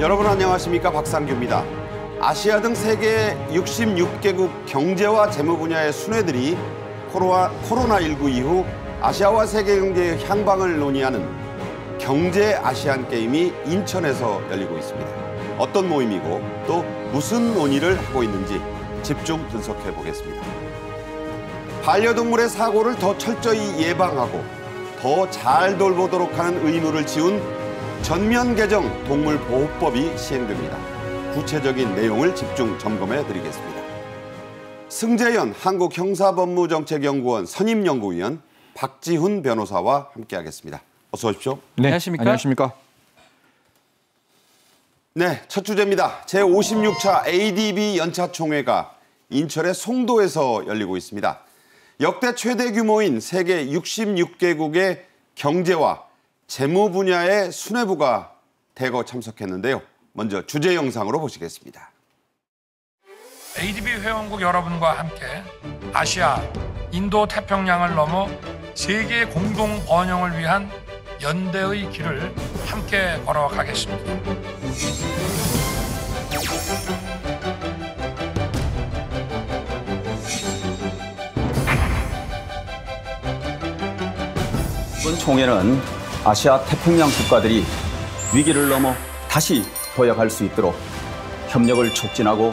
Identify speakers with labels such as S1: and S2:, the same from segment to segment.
S1: 여러분 안녕하십니까 박상규입니다. 아시아 등 세계 66개국 경제와 재무 분야의 순회들이 코로나, 코로나19 이후 아시아와 세계 경제의 향방을 논의하는 경제 아시안 게임이 인천에서 열리고 있습니다. 어떤 모임이고 또 무슨 논의를 하고 있는지 집중 분석해 보겠습니다. 반려동물의 사고를 더 철저히 예방하고 더 잘 돌보도록 하는 의무를 지운 전면 개정 동물보호법이 시행됩니다. 구체적인 내용을 집중 점검해 드리겠습니다. 승재현 한국형사법무정책연구원 선임연구위원 박지훈 변호사와 함께하겠습니다. 어서 오십시오. 네, 안녕하십니까? 안녕하십니까? 네, 첫 주제입니다. 제56차 ADB 연차총회가 인천의 송도에서 열리고 있습니다. 역대 최대 규모인 세계 66개국의 경제와 재무 분야의 순회부가 대거 참석했는데요. 먼저 주제 영상으로 보시겠습니다.
S2: ADB 회원국 여러분과 함께 아시아, 인도 태평양을 넘어 세계 공동 번영을 위한 연대의 길을 함께 걸어가겠습니다.
S1: 이번 총회는 아시아 태평양 국가들이 위기를 넘어 다시 도약할 수 있도록 협력을 촉진하고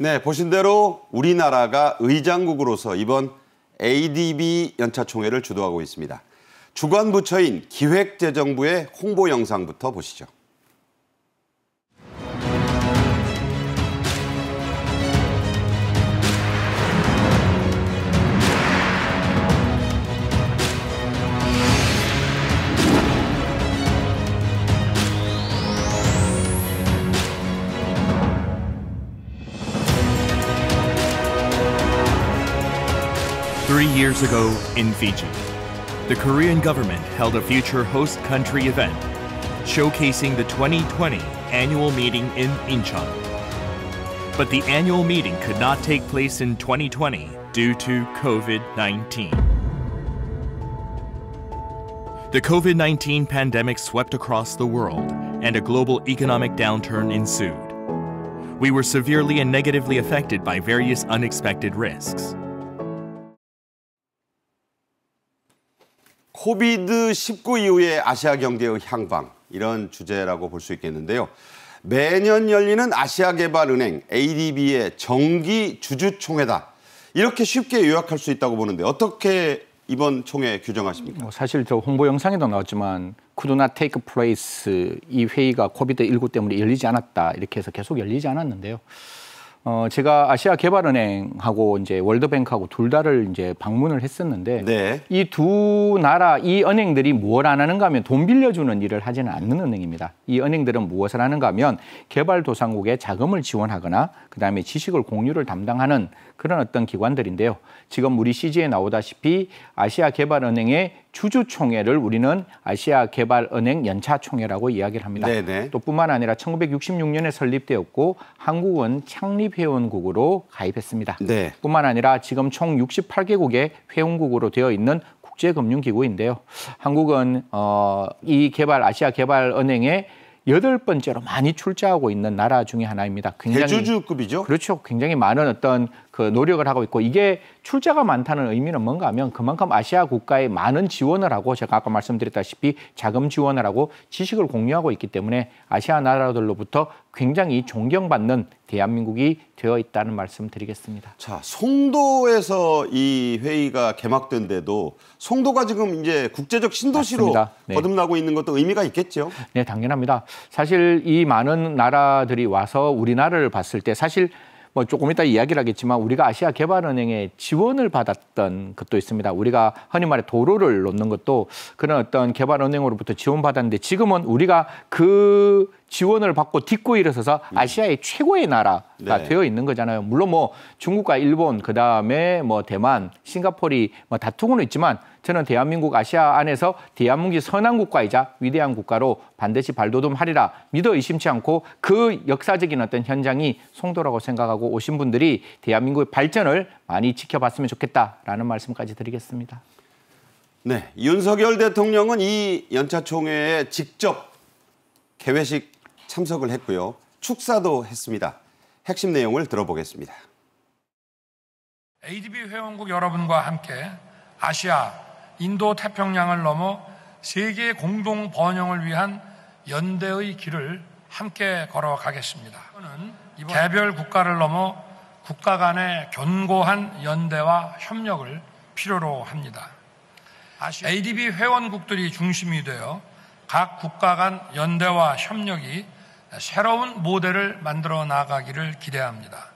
S1: 네, 보신 대로 우리나라가 의장국으로서 이번 ADB 연차총회를 주도하고 있습니다. 주관 부처인 기획재정부의 홍보 영상부터 보시죠.
S3: years ago in Fiji. The Korean government held a future host country event showcasing the 2020 annual meeting in Incheon. But the annual meeting could not take place in 2020 due to COVID 19. The COVID 19 pandemic swept across the world, and a global economic downturn ensued. We were severely and negatively
S1: affected by various unexpected risks. 코비드 19 이후의 아시아 경제의 향방 이런 주제라고 볼 수 있겠는데요. 매년 열리는 아시아개발은행 ADB의 정기 주주총회다. 이렇게 쉽게 요약할 수 있다고 보는데 어떻게 이번 총회 규정하십니까? 뭐 사실 저 홍보 영상에도 나왔지만 쿠드나 테이크 플레이스
S3: 이 회의가 코비드 19 때문에 열리지 않았다 이렇게 해서 계속 열리지 않았는데요. 어, 제가 아시아 개발은행하고 이제 월드뱅크하고 둘 다를 이제 방문을 했었는데 네. 이두 나라 이 은행들이 무엇 안 하는가 하면 돈 빌려주는 일을 하지는 않는 은행입니다. 이 은행들은 무엇을 하는가 하면 개발도상국에 자금을 지원하거나 그다음에 지식을 공유를 담당하는 그런 어떤 기관들인데요. 지금 우리 CG에 나오다시피 아시아 개발은행의 주주총회를 우리는 아시아 개발은행 연차 총회라고 이야기를 합니다. 네네. 또 뿐만 아니라 1966년에 설립되었고 한국은 창립회원국으로 가입했습니다. 네. 뿐만 아니라 지금 총 68개국의 회원국으로 되어 있는 국제금융기구인데요. 한국은 어, 이 개발 아시아 개발은행에 여덟 번째로 많이 출자하고 있는 나라 중의 하나입니다. 굉장히
S1: 대주주급이죠.
S3: 그렇죠. 굉장히 많은 어떤 그 노력을 하고 있고 이게 출자가 많다는 의미는 뭔가 하면 그만큼 아시아 국가에 많은 지원을 하고 제가 아까 말씀드렸다시피 자금 지원을 하고 지식을 공유하고 있기 때문에 아시아 나라들로부터 굉장히 존경받는 대한민국이 되어
S1: 있다는 말씀 드리겠습니다. 자, 송도에서 이 회의가 개막된데도 송도가 지금 이제 국제적 신도시로 네. 거듭나고 있는 것도 의미가 있겠죠?
S3: 네, 당연합니다. 사실 이 많은 나라들이 와서 우리나라를 봤을 때 사실 뭐 조금 이따 이야기를 하겠지만 우리가 아시아 개발은행의 지원을 받았던 것도 있습니다. 우리가 흔히 말해 도로를 놓는 것도 그런 어떤 개발은행으로부터 지원받았는데 지금은 우리가 그 지원을 받고 딛고 일어서서 음. 아시아의 최고의 나라가 네. 되어 있는 거잖아요. 물론 뭐 중국과 일본 그다음에 뭐 대만, 싱가포르 뭐 다투고는 있지만 저는 대한민국 아시아 안에서 대한민국이 선한 국가이자 위대한 국가로 반드시 발돋움하리라 믿어 의심치 않고 그 역사적인 어떤 현장이 송도라고 생각하고 오신 분들이 대한민국의 발전을 많이 지켜봤으면 좋겠다라는 말씀까지 드리겠습니다.
S1: 네, 윤석열 대통령은 이 연차 총회에 직접 개회식 참석을 했고요. 축사도 했습니다. 핵심 내용을 들어보겠습니다.
S2: ADB 회원국 여러분과 함께 아시아, 인도 태평양을 넘어 세계 공동 번영을 위한 연대의 길을 함께 걸어가겠습니다. 개별 국가를 넘어 국가 간의 견고한 연대와 협력을 필요로 합니다. ADB 회원국들이 중심이 되어 각 국가 간 연대와 협력이 새로운 모델을 만들어 나가기를 기대합니다.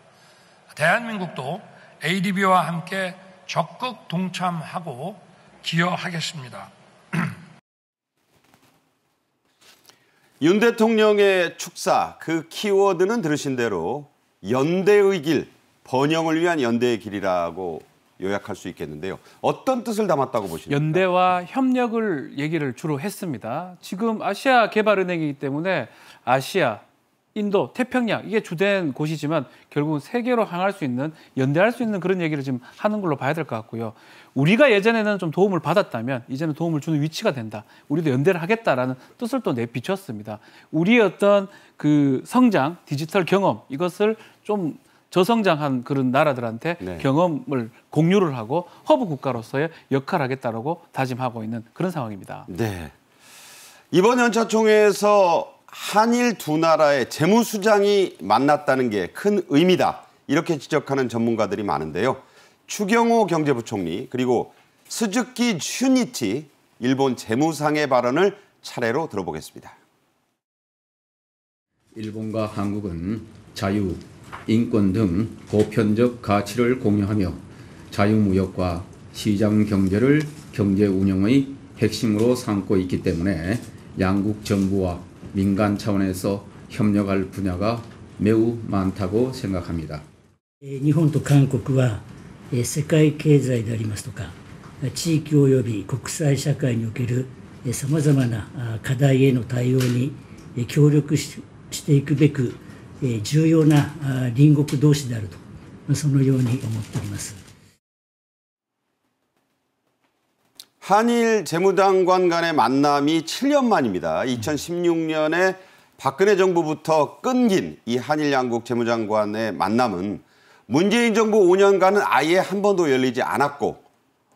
S2: 대한민국도 ADB와 함께 적극 동참하고 기여하겠습니다.
S1: 윤 대통령의 축사 그 키워드는 들으신 대로 연대의 길, 번영을 위한 연대의 길이라고 요약할 수 있겠는데요. 어떤 뜻을 담았다고 보십니까?
S4: 연대와 협력을 얘기를 주로 했습니다. 지금 아시아 개발은행이기 때문에 아시아, 인도, 태평양 이게 주된 곳이지만 결국은 세계로 향할 수 있는 연대할 수 있는 그런 얘기를 지금 하는 걸로 봐야 될 것 같고요. 우리가 예전에는 좀 도움을 받았다면 이제는 도움을 주는 위치가 된다. 우리도 연대를 하겠다라는 뜻을 또 내비쳤습니다. 우리의 어떤 그 성장, 디지털 경험 이것을 좀 저성장한 그런 나라들한테 네. 경험을 공유를 하고 허브 국가로서의 역할을 하겠다라고 다짐하고 있는 그런 상황입니다.
S1: 네. 이번 연차 총회에서 한일 두 나라의 재무수장이 만났다는 게 큰 의미다. 이렇게 지적하는 전문가들이 많은데요. 추경호 경제부총리 그리고 스즈키 슈니치 일본 재무상의 발언을 차례로 들어보겠습니다.
S5: 일본과 한국은 자유, 인권 등 보편적 가치를 공유하며 자유무역과 시장 경제를 경제 운영의 핵심으로 삼고 있기 때문에 양국 정부와 민간차원에서협력할분야가매우많다고생각합니다
S2: 일본과한국은세계경제でありますとか地域及び国際社会におけるさまざまな課題への対応に協力していくべく重要な隣国同士であるとそのように思っております。
S1: 한일 재무장관 간의 만남이 7년 만입니다. 2016년에 음. 박근혜 정부부터 끊긴 이 한일 양국 재무장관의 만남은 문재인 정부 5년간은 아예 한 번도 열리지 않았고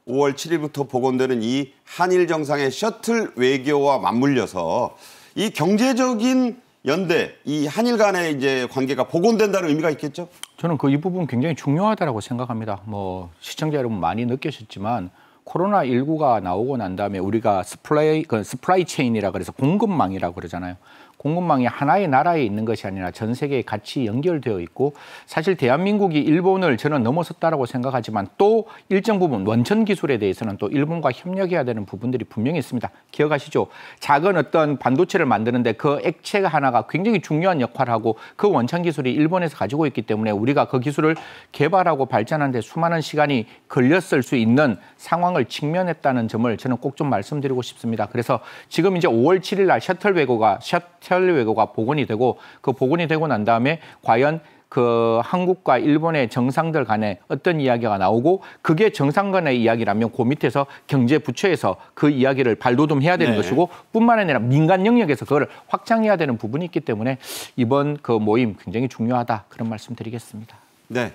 S1: 5월 7일부터 복원되는 이 한일 정상의 셔틀 외교와 맞물려서 이 경제적인 연대, 이 한일 간의 이제 관계가 복원된다는 의미가 있겠죠? 저는 그 이
S3: 부분 굉장히 중요하다고 생각합니다. 뭐 시청자 여러분 많이 느끼셨지만 코로나 19가 나오고 난 다음에 우리가 스프라이 그 스프라이 체인이라 그래서 공급망이라고 그러잖아요. 공급망이 하나의 나라에 있는 것이 아니라 전 세계에 같이 연결되어 있고 사실 대한민국이 일본을 저는 넘어섰다라고 생각하지만 또 일정 부분 원천 기술에 대해서는 또 일본과 협력해야 되는 부분들이 분명히 있습니다. 기억하시죠? 작은 어떤 반도체를 만드는데 그 액체가 하나가 굉장히 중요한 역할을 하고 그 원천 기술이 일본에서 가지고 있기 때문에 우리가 그 기술을 개발하고 발전하는데 수많은 시간이 걸렸을 수 있는 상황을 직면했다는 점을 저는 꼭 좀 말씀드리고 싶습니다. 그래서 지금 이제 5월 7일 날 셔틀 외고가 셔틀 체얼리 외교가 복원이 되고 그 복원이 되고 난 다음에 과연 그 한국과 일본의 정상들 간에 어떤 이야기가 나오고 그게 정상 간의 이야기라면 그 밑에서 경제 부처에서 그 이야기를 발돋움해야 되는 네. 것이고 뿐만 아니라 민간 영역에서 그걸 확장해야 되는 부분이 있기 때문에 이번 그 모임 굉장히 중요하다 그런 말씀드리겠습니다.
S1: 네.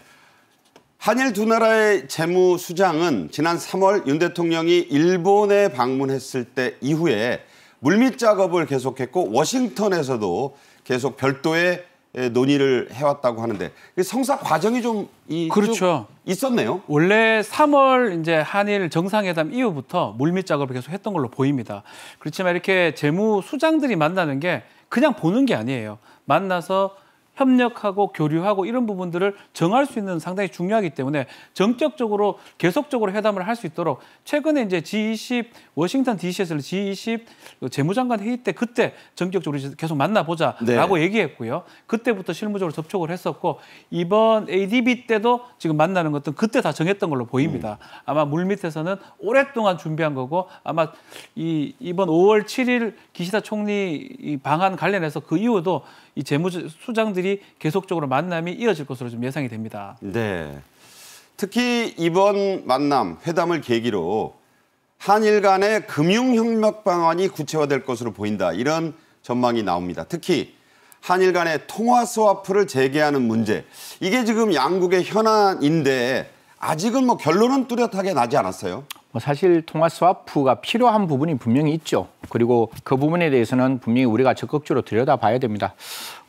S1: 한일 두 나라의 재무수장은 지난 3월 윤 대통령이 일본에 방문했을 때 이후에 물밑 작업을 계속했고 워싱턴에서도 계속 별도의 논의를 해왔다고 하는데 그 성사 과정이 좀 그렇죠. 있었네요.
S4: 원래 3월 이제 한일 정상회담 이후부터 물밑 작업을 계속 했던 걸로 보입니다. 그렇지만 이렇게 재무 수장들이 만나는 게 그냥 보는 게 아니에요. 만나서 협력하고 교류하고 이런 부분들을 정할 수 있는 상당히 중요하기 때문에 정적적으로 계속적으로 회담을 할 수 있도록 최근에 이제 G20 워싱턴 DC에서 G20 그 재무장관 회의 때 그때 정적적으로 계속 만나보자라고 네. 얘기했고요. 그때부터 실무적으로 접촉을 했었고 이번 ADB 때도 지금 만나는 것은 그때 다 정했던 걸로 보입니다. 음. 아마 물 밑에서는 오랫동안 준비한 거고 아마 이 이번 5월 7일 기시다 총리 방안 관련해서 그 이후도 이 재무수장들이 계속적으로 만남이 이어질 것으로 좀 예상이 됩니다.
S1: 네. 특히 이번 만남 회담을 계기로 한일 간의 금융협력 방안이 구체화될 것으로 보인다. 이런 전망이 나옵니다. 특히 한일 간의 통화 스와프를 재개하는 문제. 이게 지금 양국의 현안인데 아직은 뭐 결론은 뚜렷하게 나지 않았어요.
S3: 뭐 사실 통화 스와프가 필요한 부분이 분명히 있죠. 그리고 그 부분에 대해서는 분명히 우리가 적극적으로 들여다봐야 됩니다.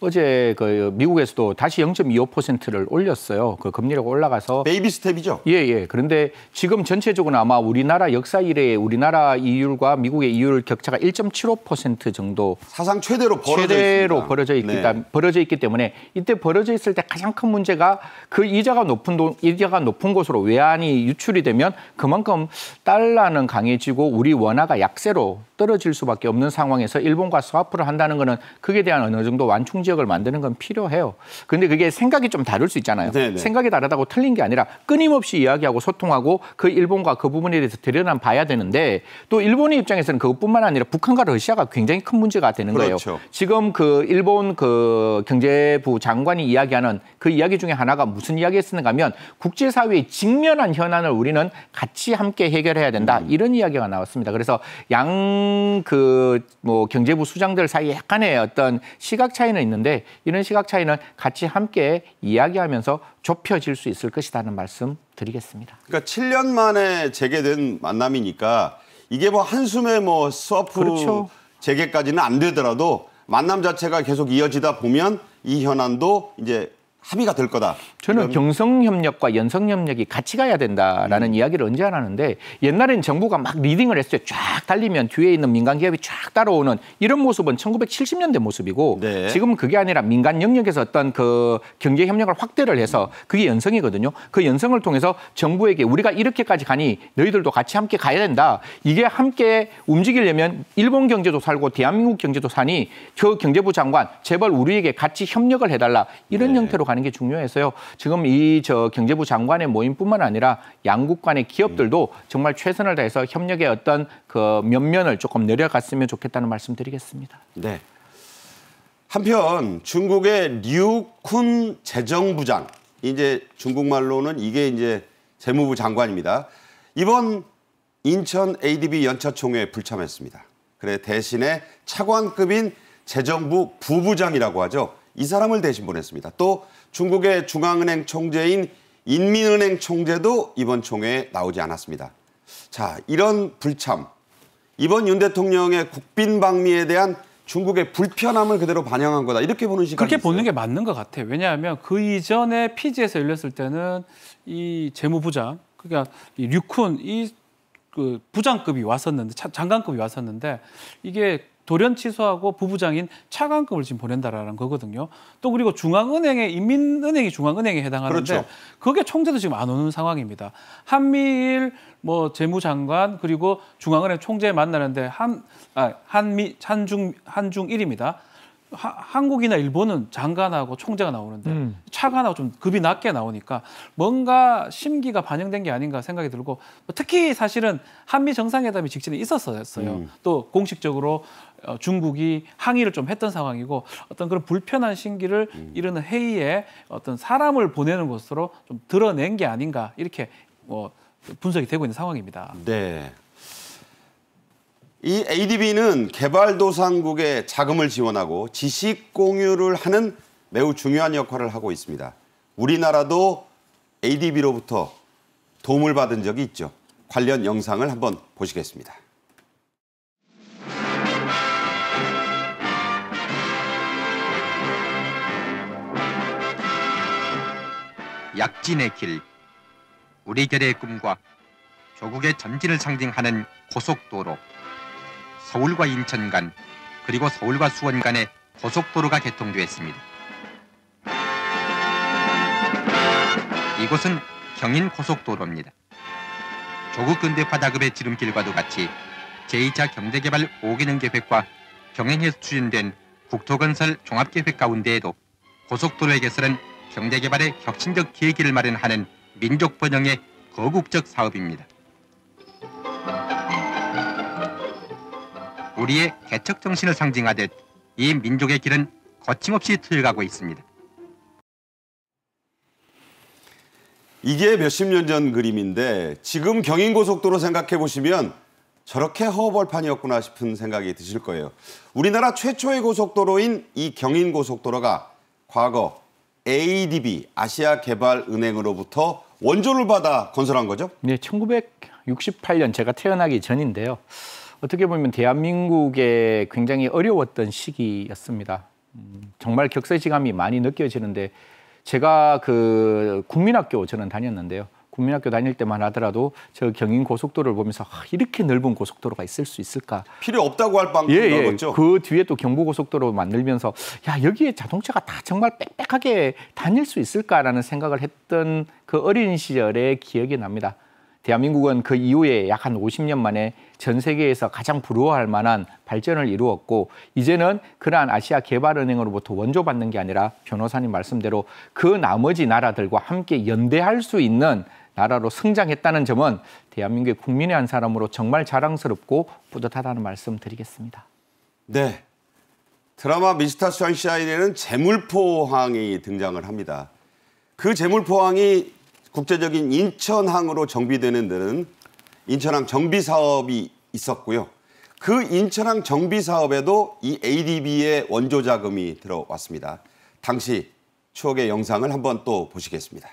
S3: 어제 그 미국에서도 다시 0.25%를 올렸어요. 그 금리가 올라가서 베이비 스텝이죠. 예, 예. 그런데 지금 전체적으로 아마 우리나라 역사 이래 우리나라 이율과 미국의 이율 격차가 1.75% 정도 사상 최대로 벌어져 최대로 있습니다. 벌어져 있기 네. 벌어져 있기 때문에 이때 벌어져 있을 때 가장 큰 문제가 그 이자가 높은 돈 이자가 높은 곳으로 외환이 유출이 되면 그만큼 달러는 강해지고 우리 원화가 약세로 떨어질 수밖에 없는 상황에서 일본과 스와프를 한다는 거는 그에 대한 어느 정도 완충 지역을 만드는 건 필요해요. 근데 그게 생각이 좀 다를 수 있잖아요. 네네. 네. 생각이 다르다고 틀린 게 아니라 끊임없이 이야기하고 소통하고 그 일본과 그 부분에 대해서 대여다 봐야 되는데 또 일본의 입장에서는 그것뿐만 아니라 북한과 러시아가 굉장히 큰 문제가 되는 그렇죠. 거예요. 지금 그 일본 그 경제부 장관이 이야기하는 그 이야기 중에 하나가 무슨 이야기했었는가 하면 국제사회의 직면한 현안을 우리는 같이 함께 해결해야 된다. 음. 이런 이야기가 나왔습니다. 그래서 양 그뭐 경제부 수장들 사이 에 약간의 어떤 시각 차이는 있는데 이런 시각 차이는 같이 함께 이야기하면서 좁혀질 수 있을 것이라는 말씀 드리겠습니다.
S1: 그러니까 7년 만에 재개된 만남이니까 이게 뭐 한숨에 뭐 서프 그렇죠. 재개까지는 안 되더라도 만남 자체가 계속 이어지다 보면 이 현안도 이제 합의가 될 거다.
S3: 저는 경성협력과 연성협력이 같이 가야 된다라는 음. 이야기를 언제 안 하는데 옛날엔 정부가 막 리딩을 했을때 쫙 달리면 뒤에 있는 민간기업이 쫙 따라오는 이런 모습은 1970년대 모습이고 네. 지금은 그게 아니라 민간 영역에서 어떤 그 경제협력을 확대를 해서 그게 연성이거든요. 그 연성을 통해서 정부에게 우리가 이렇게까지 가니 너희들도 같이 함께 가야 된다. 이게 함께 움직이려면 일본 경제도 살고 대한민국 경제도 사니 저 경제부 장관 제발 우리에게 같이 협력을 해달라 이런 네. 형태로 가는 게 중요해서요. 지금 이 저 경제부 장관의 모임뿐만 아니라 양국 간의 기업들도 정말 최선을 다해서 협력의 어떤 그 면면을 조금 내려갔으면 좋겠다는 말씀드리겠습니다.
S1: 네. 한편 중국의 류쿤 재정부장 이제 중국말로는 이게 이제 재무부 장관입니다. 이번 인천 ADB 연차총회에 불참했습니다. 그래 대신에 차관급인 재정부 부부장이라고 하죠. 이 사람을 대신 보냈습니다. 또 중국의 중앙은행 총재인 인민은행 총재도 이번 총회에 나오지 않았습니다. 자, 이런 불참, 이번 윤 대통령의 국빈 방미에 대한 중국의 불편함을 그대로 반영한 거다. 이렇게 보는 시각 그렇게 있어요. 보는
S4: 게 맞는 것 같아요. 왜냐하면 그 이전에 피지에서 열렸을 때는 이 재무부장, 그러니까 이 류쿤, 이그 부장급이 왔었는데, 장관급이 왔었는데, 이게 돌연 취소하고 부부장인 차관급을 지금 보낸다라는 거거든요. 또 그리고 중앙은행에 인민은행이 중앙은행에 해당하는데 그렇죠. 그게 총재도 지금 안 오는 상황입니다. 한미일 뭐 재무장관 그리고 중앙은행 총재 만나는데 한 아, 한미 한중 한중 일입니다 하, 한국이나 일본은 장관하고 총재가 나오는데 음. 차관하고 좀 급이 낮게 나오니까 뭔가 심기가 반영된 게 아닌가 생각이 들고 특히 사실은 한미 정상회담이 직전에 있었어요. 음. 또 공식적으로 어, 중국이 항의를 좀 했던 상황이고 어떤 그런 불편한 신기를 음. 이르 회의에 어떤 사람을 보내는 것으로 좀 드러낸 게 아닌가 이렇게 뭐 분석이 되고 있는 상황입니다.
S1: 네. 이 ADB는 개발도상국에 자금을 지원하고 지식 공유를 하는 매우 중요한 역할을 하고 있습니다. 우리나라도 ADB로부터 도움을 받은 적이 있죠. 관련 영상을 한번 보시겠습니다.
S5: 약진의 길, 우리 결의 꿈과 조국의 전진을 상징하는 고속도로, 서울과 인천 간 그리고 서울과 수원 간의 고속도로가 개통되었습니다. 이곳은 경인 고속도로입니다. 조국 근대화 다급의 지름길과도 같이 제2차 경제개발 5기능 계획과 경행해서 추진된 국토건설 종합계획 가운데에도 고속도로의 개설은 경제개발의 혁신적 계기를 마련하는 민족 번영의 거국적 사업입니다. 우리의 개척 정신을 상징하듯 이 민족의
S1: 길은 거침없이 틀여가고 있습니다. 이게 몇십 년 전 그림인데 지금 경인고속도로 생각해 보시면 저렇게 허 허벌판이었구나 싶은 생각이 드실 거예요. 우리나라 최초의 고속도로인 이 경인고속도로가 과거 ADB 아시아 개발 은행으로부터 원조를 받아 건설한 거죠? 네, 1968년 제가 태어나기
S3: 전인데요. 어떻게 보면 대한민국에 굉장히 어려웠던 시기였습니다. 음, 정말 격세지감이 많이 느껴지는데 제가 그 국민학교 저는 다녔는데요. 국민학교 다닐 때만 하더라도 저 경인 고속도로를 보면서 아, 이렇게 넓은 고속도로가 있을 수 있을까?
S1: 필요 없다고 할 방법이죠. 예, 예.
S3: 그 뒤에 또 경부 고속도로 만들면서 야 여기에 자동차가 다 정말 빽빽하게 다닐 수 있을까라는 생각을 했던 그 어린 시절의 기억이 납니다. 대한민국은 그 이후에 약 한 50년 만에 전 세계에서 가장 부러워할 만한 발전을 이루었고 이제는 그러한 아시아 개발은행으로부터 원조받는 게 아니라 변호사님 말씀대로 그 나머지 나라들과 함께 연대할 수 있는 나라로 성장했다는 점은 대한민국의 국민의 한 사람으로 정말 자랑스럽고 뿌듯하다는 말씀 드리겠습니다.
S1: 네. 드라마 미스터 선샤인에는 재물포항이 등장을 합니다. 그 재물포항이 국제적인 인천항으로 정비되는 데는 인천항 정비 사업이 있었고요. 그 인천항 정비 사업에도 이 ADB의 원조 자금이 들어왔습니다. 당시 추억의 영상을 한번 또 보시겠습니다.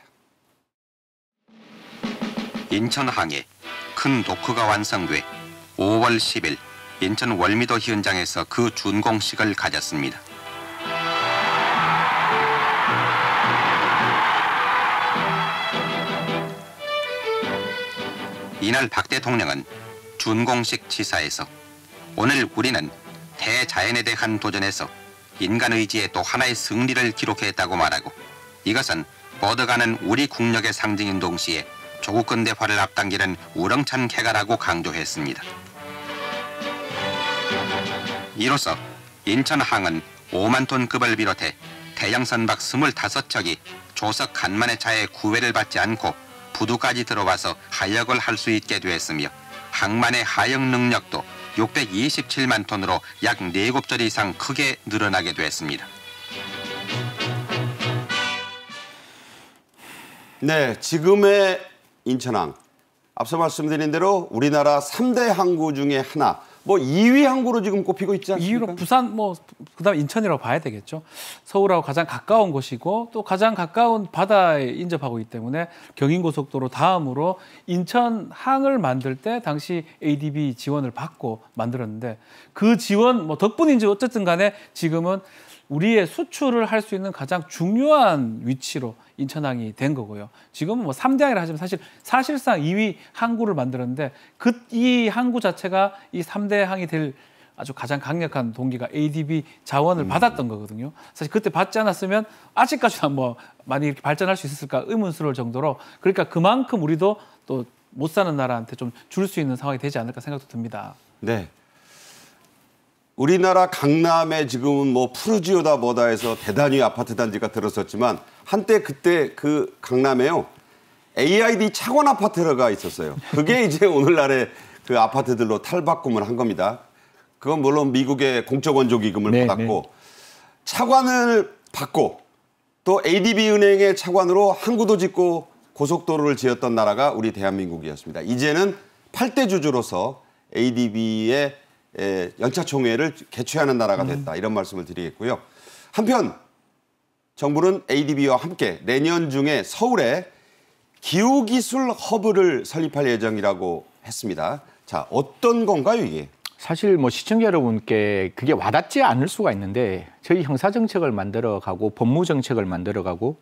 S1: 인천항에큰 도크가 완성돼
S5: 5월 10일 인천 월미도 현장에서 그 준공식을 가졌습니다. 이날 박 대통령은 준공식 치사에서 오늘 우리는 대자연에 대한 도전에서 인간 의지의 또 하나의 승리를 기록했다고 말하고 이것은 버어가는 우리 국력의 상징인 동시에 조국군 대화를 앞당기는 우렁찬 개가라고 강조했습니다. 이로써 인천 항은 5만 톤급을 비롯해 대양선박 25척이 조석 간만의 차에 구애를 받지 않고 부두까지 들어와서 하역을 할 수 있게 되었으며 항만의 하역 능력도 627만 톤으로 약 4곱절 이상 크게 늘어나게
S1: 됐습니다. 네, 지금의 인천항. 앞서 말씀드린 대로 우리나라 3대 항구 중에 하나. 뭐 2위 항구로 지금 꼽히고 있지 않습니까? 2위로 부산 뭐 그다음 인천이라고
S4: 봐야 되겠죠. 서울하고 가장 가까운 곳이고 또 가장 가까운 바다에 인접하고 있기 때문에 경인고속도로 다음으로 인천 항을 만들 때 당시 ADB 지원을 받고 만들었는데 그 지원 뭐 덕분인지 어쨌든 간에 지금은 우리의 수출을 할 수 있는 가장 중요한 위치로 인천항이 된 거고요. 지금은 뭐 3대항이라 하지만 사실 사실상 2위 항구를 만들었는데 그 이 항구 자체가 이 3대항이 될 아주 가장 강력한 동기가 ADB 자원을 음. 받았던 거거든요. 사실 그때 받지 않았으면 아직까지도뭐 많이 이렇게 발전할 수 있었을까 의문스러울 정도로 그러니까 그만큼 우리도 또 못 사는 나라한테 좀줄수 있는 상황이 되지 않을까 생각도 듭니다.
S1: 네. 우리나라 강남에 지금은 뭐 푸르지오다 뭐다 해서 대단히 아파트 단지가 들어섰지만 한때 그때 그 강남에요. AID 차원 아파트가 있었어요. 그게 이제 오늘날의 그 아파트들로 탈바꿈을 한 겁니다. 그건 물론 미국의 공적 원조 기금을 네, 네. 받았고 네. 차관을 받고 또 ADB 은행의 차관으로 항구도 짓고 고속도로를 지었던 나라가 우리 대한민국이었습니다. 이제는 8대 주주로서 ADB의 연차총회를 개최하는 나라가 음. 됐다. 이런 말씀을 드리겠고요. 한편 정부는 ADB와 함께 내년 중에 서울에 기후기술 허브를 설립할 예정이라고 했습니다. 자, 어떤 건가요, 이게? 사실 뭐 시청자 여러분께 그게 와닿지 않을 수가 있는데 저희
S3: 형사정책을 만들어 가고 법무정책을 만들어 가고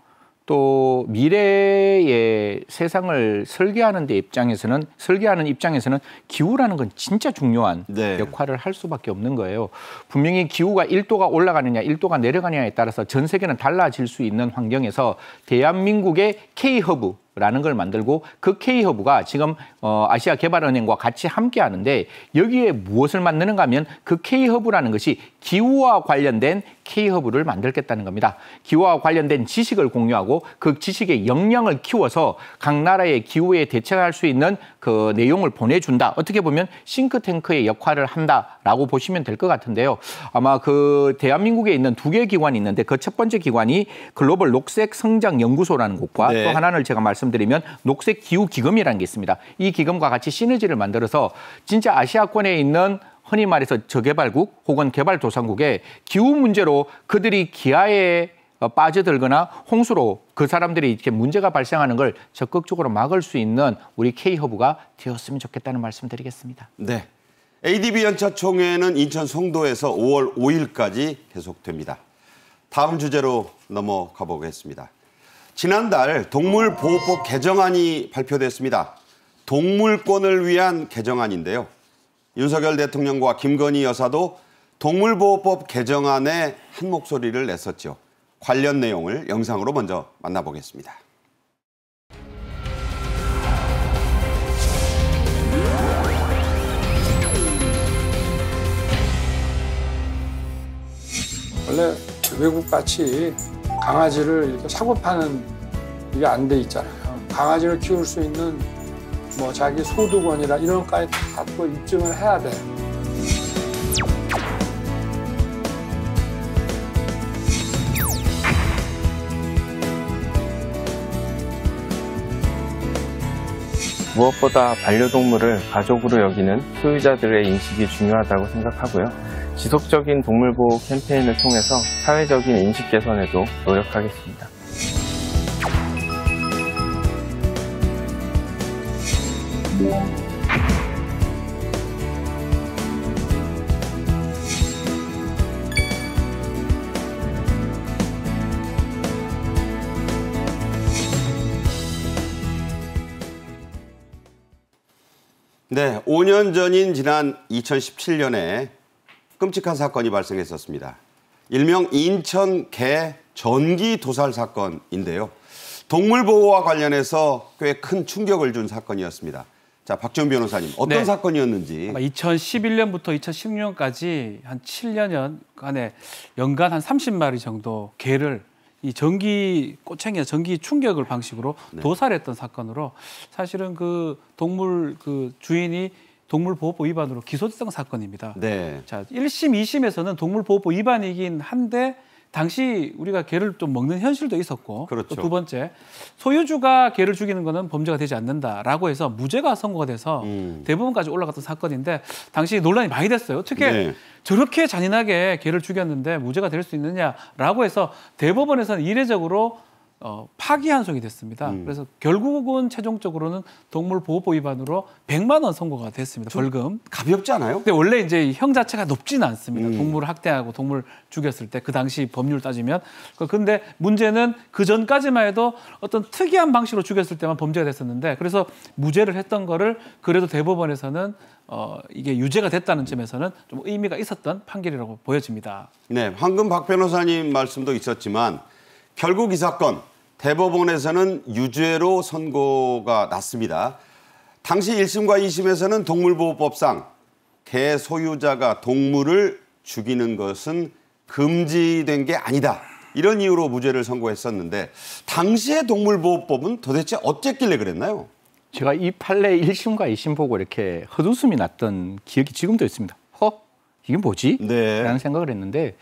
S3: 또 미래의 세상을 설계하는 데 입장에서는 설계하는 입장에서는 기후라는 건 진짜 중요한 네. 역할을 할 수밖에 없는 거예요. 분명히 기후가 1도가 올라가느냐 1도가 내려가느냐에 따라서 전 세계는 달라질 수 있는 환경에서 대한민국의 K 허브 라는 걸 만들고 그 K허브가 지금 어, 아시아 개발은행과 같이 함께 하는데 여기에 무엇을 만드는가 하면 그 K허브라는 것이 기후와 관련된 K허브를 만들겠다는 겁니다. 기후와 관련된 지식을 공유하고 그 지식의 역량을 키워서 각 나라의 기후에 대처할 수 있는 그 내용을 보내준다. 어떻게 보면 싱크탱크의 역할을 한다. 라고 보시면 될 것 같은데요. 아마 그 대한민국에 있는 두 개의 기관이 있는데 그 첫 번째 기관이 글로벌 녹색 성장 연구소라는 곳과 네. 또 하나는 제가 말씀드리면 녹색 기후 기금이라는 게 있습니다. 이 기금과 같이 시너지를 만들어서 진짜 아시아권에 있는 흔히 말해서 저개발국 혹은 개발도상국의 기후 문제로 그들이 기아에 어, 빠져들거나 홍수로 그 사람들이 이렇게 문제가 발생하는 걸 적극적으로 막을 수 있는 우리 K허브가 되었으면 좋겠다는 말씀 드리겠습니다.
S1: 네. ADB 연차 총회는 인천 송도에서 5월 5일까지 계속됩니다. 다음 주제로 넘어가 보겠습니다. 지난달 동물보호법 개정안이 발표됐습니다. 동물권을 위한 개정안인데요. 윤석열 대통령과 김건희 여사도 동물보호법 개정안에 한 목소리를 냈었죠. 관련 내용을 영상으로 먼저 만나보겠습니다. 원래
S2: 외국 같이 강아지를 이렇게 사고 파는 이게 안 돼 있잖아요. 강아지를 키울 수 있는 뭐 자기 소득원이라 이런 것까지 다또 입증을 해야 돼.
S5: 무엇보다 반려동물을 가족으로 여기는 소유자들의 인식이 중요하다고 생각하고요. 지속적인 동물보호 캠페인을 통해서
S1: 사회적인 인식 개선에도 노력하겠습니다. 네, 5년 전인 지난 2017년에 끔찍한 사건이 발생했었습니다. 일명 인천 개 전기 도살 사건인데요. 동물 보호와 관련해서 꽤 큰 충격을 준 사건이었습니다. 자, 박지원 변호사님, 어떤 네. 사건이었는지.
S4: 2011년부터 2016년까지 한 7년간에 연간 한 30마리 정도 개를 이 전기 꼬챙이나 전기 충격을 방식으로 네. 도살했던 사건으로 사실은 그 동물 그 주인이 동물보호법 위반으로 기소됐던 사건입니다. 네. 자, 1심, 2심에서는 동물보호법 위반이긴 한데 당시 우리가 개를 좀 먹는 현실도 있었고 그렇죠. 두 번째 소유주가 개를 죽이는 것은 범죄가 되지 않는다라고 해서 무죄가 선고가 돼서 음. 대부분까지 올라갔던 사건인데 당시 논란이 많이 됐어요. 특히 네. 저렇게 잔인하게 개를 죽였는데 무죄가 될 수 있느냐라고 해서 대법원에서는 이례적으로 어, 파기환송이 됐습니다. 음. 그래서 결국은 최종적으로는 동물보호법 위반으로 100만 원 선고가 됐습니다. 벌금. 가볍지 않아요? 근데 원래 이제 형 자체가 높지는 않습니다. 음. 동물을 학대하고 동물 죽였을 때 그 당시 법률 따지면. 그런데 문제는 그 전까지만 해도 어떤 특이한 방식으로 죽였을 때만 범죄가 됐었는데 그래서 무죄를 했던 거를 그래도 대법원에서는 어, 이게 유죄가 됐다는 점에서는 좀 의미가 있었던 판결이라고 보여집니다.
S1: 네, 황금 박 변호사님 말씀도 있었지만 결국 이 사건 대법원에서는 유죄로 선고가 났습니다. 당시 1심과 2심에서는 동물보호법상 개 소유자가 동물을 죽이는 것은 금지된 게 아니다. 이런 이유로 무죄를 선고했었는데 당시의 동물보호법은 도대체 어쨌길래 그랬나요? 제가 이 판례 1심과 2심 보고 이렇게 헛웃음이 났던
S3: 기억이 지금도 있습니다. 허? 이게 뭐지? 네. 라는 생각을 했는데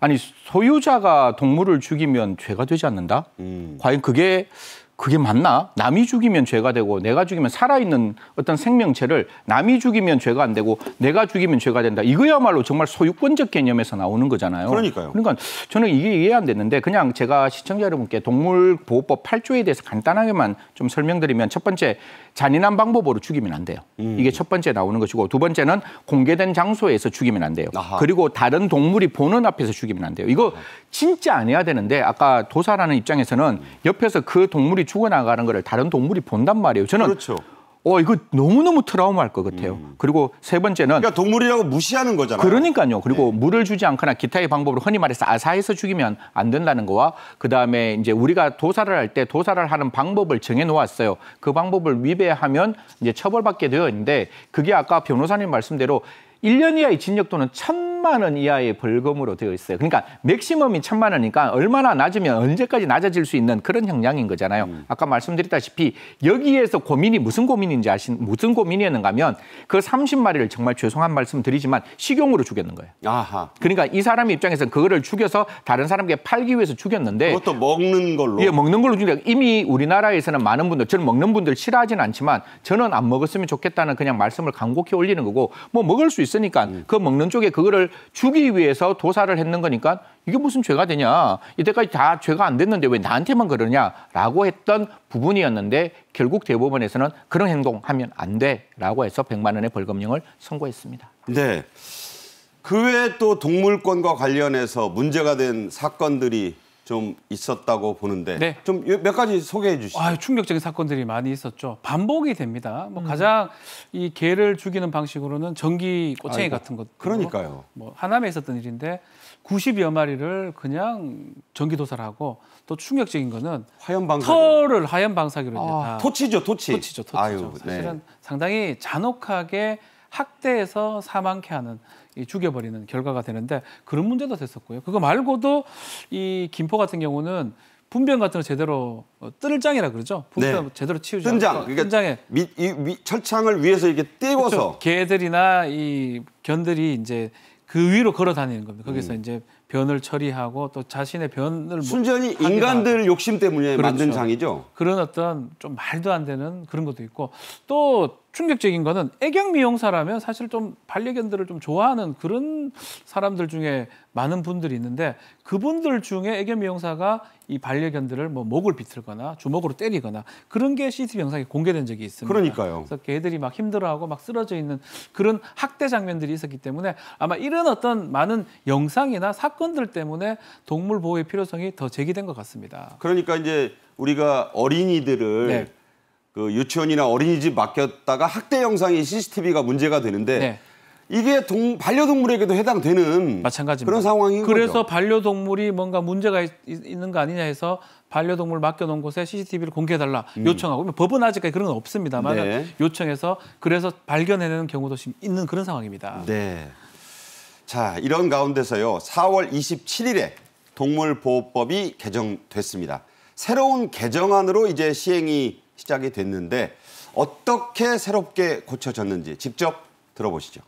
S3: 아니 소유자가 동물을 죽이면 죄가 되지 않는다? 음. 과연 그게 그게 맞나? 남이 죽이면 죄가 되고 내가 죽이면 살아있는 어떤 생명체를 남이 죽이면 죄가 안 되고 내가 죽이면 죄가 된다. 이거야말로 정말 소유권적 개념에서 나오는 거잖아요. 그러니까요. 그러니까 저는 이게 이해 안 됐는데 그냥 제가 시청자 여러분께 동물보호법 8조에 대해서 간단하게만 좀 설명드리면 첫 번째 잔인한 방법으로 죽이면 안 돼요. 음. 이게 첫 번째 나오는 것이고 두 번째는 공개된 장소에서 죽이면 안 돼요. 아하. 그리고 다른 동물이 보는 앞에서 죽이면 안 돼요. 이거 아하. 진짜 안 해야 되는데 아까 도사라는 입장에서는 옆에서 그 동물이 죽어나가는 거를 다른 동물이 본단 말이에요. 저는 그렇죠. 어 이거 너무너무 트라우마할 것 같아요. 음. 그리고 세 번째는 그러니까 동물이라고 무시하는 거잖아요. 그러니까요. 그리고 네. 물을 주지 않거나 기타의 방법으로 흔히 말해서 아사해서 죽이면 안 된다는 거와 그다음에 이제 우리가 도살을 할 때 도살을 하는 방법을 정해 놓았어요. 그 방법을 위배하면 이제 처벌받게 되어 있는데 그게 아까 변호사님 말씀대로 1년 이하의 징역또는 천만 원 이하의 벌금으로 되어 있어요. 그러니까 맥시멈이 천만 원이니까 얼마나 낮으면 언제까지 낮아질 수 있는 그런 형량인 거잖아요. 음. 아까 말씀드렸다시피 여기에서 고민이 무슨 고민인지 아신 무슨 고민이었는가 하면 그 30마리를 정말 죄송한 말씀 드리지만 식용으로 죽였는 거예요. 아하. 그러니까 이 사람 입장에서는 그거를 죽여서 다른 사람에게 팔기 위해서 죽였는데 그것도 먹는 걸로. 예, 먹는 걸로 죽인 이미 우리나라에서는 많은 분들 저는 먹는 분들 싫어하진 않지만 저는 안 먹었으면 좋겠다는 그냥 말씀을 간곡히 올리는 거고 뭐 먹을 수있어 있으니까 음. 그 먹는 쪽에 그거를 주기 위해서 도사를 했는 거니까 이게 무슨 죄가 되냐. 이때까지 다 죄가 안 됐는데 왜 나한테만 그러냐라고 했던 부분이었는데 결국 대법원에서는 그런 행동하면 안 돼라고 해서 100만 원의 벌금형을
S1: 선고했습니다. 네. 그 외에 또 동물권과 관련해서 문제가 된 사건들이 좀 있었다고 보는데 네. 좀몇 가지 소개해 주시죠. 아, 유 충격적인
S4: 사건들이 많이 있었죠. 반복이 됩니다. 뭐 음. 가장 이 개를 죽이는 방식으로는 전기 꼬챙이 같은 것. 그러니까요. 뭐 하남에 있었던 일인데 90여 마리를 그냥 전기 도살하고 또 충격적인 거는 화염 방사 기 털을 하염 방사기로 아, 다 토치죠,
S1: 토치. 토치죠, 토치죠. 아유, 네. 사실은 네.
S4: 상당히 잔혹하게 학대해서 사망케 하는 죽여버리는 결과가 되는데 그런 문제도 됐었고요. 그거 말고도 이 김포 같은 경우는 분변 같은 거 제대로 어, 뜰장이라 그러죠. 네. 분변 네. 제대로 치우지 뜬장. 않고 그러니까
S1: 뜬장에 밑, 이, 위, 철창을 위해서 이렇게 띄워서 그렇죠. 개들이나
S4: 이 견들이 이제 그 위로 걸어 다니는 겁니다. 거기서 음. 이제 변을 처리하고 또 자신의 변을 뭐 순전히 인간들
S1: 욕심 때문에 그렇죠. 만든 장이죠.
S4: 그런 어떤 좀 말도 안 되는 그런 것도 있고 또 충격적인 거는 애경 미용사라면 사실 좀 반려견들을 좀 좋아하는 그런 사람들 중에 많은 분들이 있는데 그분들 중에 애견 미용사가 이 반려견들을 뭐 목을 비틀거나 주먹으로 때리거나 그런 게 CCTV 영상에 공개된 적이 있습니다. 그러니까요. 그래서 개들이 막 힘들어하고 막 쓰러져 있는 그런 학대 장면들이 있었기 때문에 아마 이런 어떤 많은 영상이나 사건들 때문에 동물 보호의 필요성이 더 제기된 것 같습니다.
S1: 그러니까 이제 우리가 어린이들을 네. 그 유치원이나 어린이집 맡겼다가 학대 영상이 CCTV가 문제가 되는데 네. 이게 동, 반려동물에게도 해당되는 마찬가지입니다. 그런 상황인 그래서 거죠.
S4: 반려동물이 뭔가 문제가 있, 있는 거 아니냐 해서 반려동물 맡겨놓은 곳에 CCTV를 공개해달라 음. 요청하고 뭐 법은 아직까지 그런 건 없습니다만 네. 요청해서 그래서 발견해내는 경우도 지금 있는 그런 상황입니다.
S1: 네. 자 이런 가운데서요 4월 27일에 동물보호법이 개정됐습니다. 새로운 개정안으로 이제 시행이 시작이 됐는데 어떻게 새롭게 고쳐졌는지 직접 들어보시죠.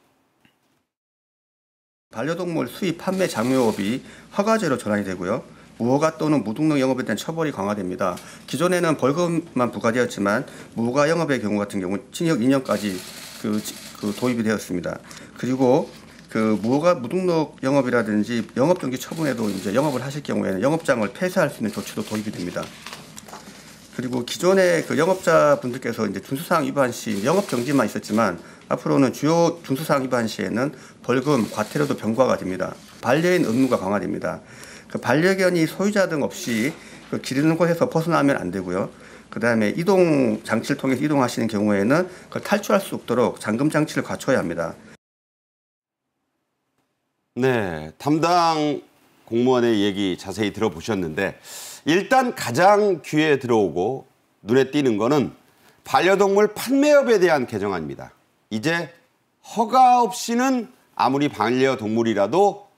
S1: 반려동물 수입 판매 장려업이 허가제로
S5: 전환이 되고요. 무허가 또는 무등록 영업에 대한 처벌이 강화됩니다. 기존에는 벌금만 부과되었지만 무허가 영업의 경우 같은 경우 징역 2년까지 그, 그 도입이 되었습니다. 그리고 그 무허가 무등록 영업이라든지 영업정지 처분에도 이제 영업을 하실 경우에는 영업장을 폐쇄할 수 있는 조치도 도입이 됩니다. 그리고 기존의 그 영업자분들께서 이제 준수사항 위반 시 영업 정지만 있었지만 앞으로는 주요 준수사항 위반 시에는 벌금, 과태료도 병과가 됩니다. 반려인 의무가 강화됩니다. 그 반려견이 소유자 등 없이 그 기르는 곳에서 벗어나면 안 되고요. 그 다음에 이동 장치를 통해서 이동하시는 경우에는 그걸 탈출할 수 없도록 잠금 장치를 갖춰야 합니다.
S1: 네, 담당 공무원의 얘기 자세히 들어보셨는데 일단 가장 귀에 들어오고 눈에 띄는 거는 반려동물 판매업에 대한 개정안입니다. 이제 허가 없이는 아무리 반려동물이라도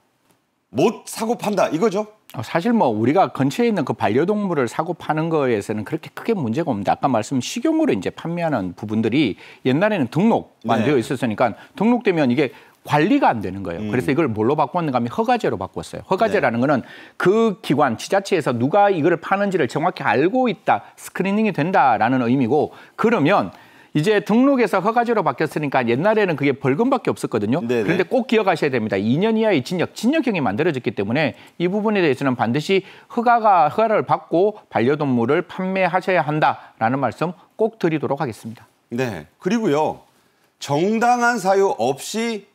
S1: 못 사고 판다 이거죠?
S3: 어, 사실 뭐 우리가 근처에 있는 그 반려동물을 사고 파는 거에서는 그렇게 크게 문제가 없는데 아까 말씀 식용으로 이제 판매하는 부분들이 옛날에는 등록만 네. 되어 있었으니까 등록되면 이게 관리가 안 되는 거예요. 음. 그래서 이걸 뭘로 바꿨는가 하면 허가제로 바꿨어요. 허가제라는 네. 거는 그 기관, 지자체에서 누가 이걸 파는지를 정확히 알고 있다, 스크리닝이 된다라는 의미고 그러면 이제 등록에서 허가제로 바뀌었으니까 옛날에는 그게 벌금밖에 없었거든요. 네네. 네. 그런데 꼭 기억하셔야 됩니다. 2년 이하의 징역, 진역형이 만들어졌기 때문에 이 부분에 대해서는 반드시 허가가 허가를 받고 반려동물을 판매하셔야 한다라는 말씀 꼭 드리도록 하겠습니다.
S1: 네. 그리고요. 정당한 사유 없이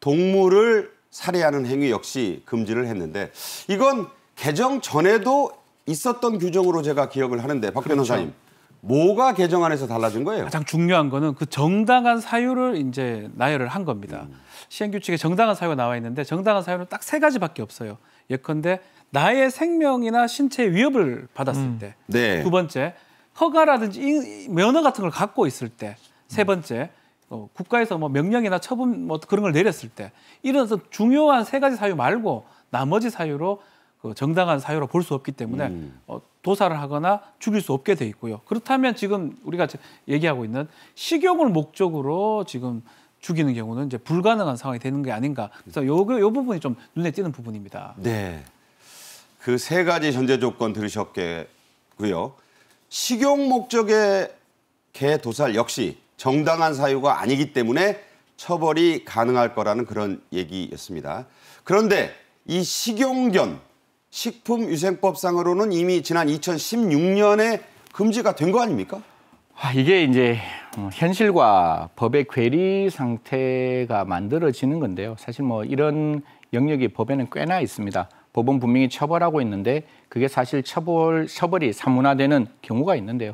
S1: 동물을 살해하는 행위 역시 금지를 했는데 이건 개정 전에도 있었던 규정으로 제가 기억을 하는데 박 그렇죠. 변호사님 뭐가 개정안에서 달라진 거예요?
S4: 가장 중요한 거는 그 정당한 사유를 이제 나열을 한 겁니다. 음. 시행규칙에 정당한 사유가 나와 있는데 정당한 사유는 딱 세 가지밖에 없어요. 예컨대 나의 생명이나 신체에 위협을 받았을 음. 때. 네. 두 번째, 허가라든지 인, 면허 같은 걸 갖고 있을 때. 세 음. 번째, 어, 국가에서 뭐 명령이나 처분 뭐 그런 걸 내렸을 때 이런 중요한 세 가지 사유 말고 나머지 사유로 그 정당한 사유로 볼 수 없기 때문에 음. 어, 도살을 하거나 죽일 수 없게 돼 있고요. 그렇다면 지금 우리가 얘기하고 있는 식용을 목적으로 지금 죽이는 경우는 이제 불가능한 상황이 되는 게 아닌가. 그래서 요, 요 부분이 좀 눈에 띄는 부분입니다.
S1: 네. 그 세 가지 전제 조건 들으셨겠고요. 식용 목적의 개 도살 역시 정당한 사유가 아니기 때문에 처벌이 가능할 거라는 그런 얘기였습니다. 그런데 이 식용견 식품위생법상으로는 이미 지난 2016년에 금지가 된 거 아닙니까?
S3: 아, 이게 이제 어, 현실과 법의 괴리 상태가 만들어지는 건데요. 사실 뭐 이런 영역이 법에는 꽤나 있습니다. 법은 분명히 처벌하고 있는데 그게 사실 처벌 처벌이 사문화되는 경우가 있는데요.